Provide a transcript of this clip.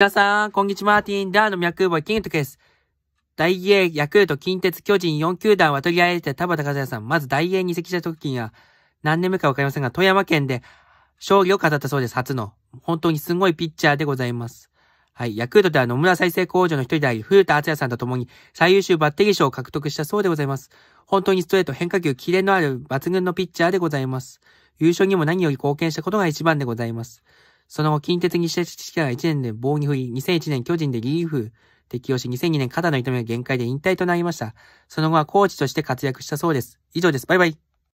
皆さん、こんにちは。ティンダーの脈グ金徳です。大英、ヤクルト、近鉄、巨人4球団は取り上げて田畑和也さん。まず大英に移籍した時には、何年目かわかりませんが、富山県で勝利を飾ったそうです。初の。本当にすごいピッチャーでございます。はい。ヤクルトでは野村再生工場の一人であり、古田敦也さんと共に最優秀バッテリー賞を獲得したそうでございます。本当にストレート、変化球、キレのある抜群のピッチャーでございます。優勝にも何より貢献したことが一番でございます。その後、近鉄西地は1年で棒に振り、2001年巨人でリリーフ適用し、2002年肩の痛みが限界で引退となりました。その後はコーチとして活躍したそうです。以上です。バイバイ。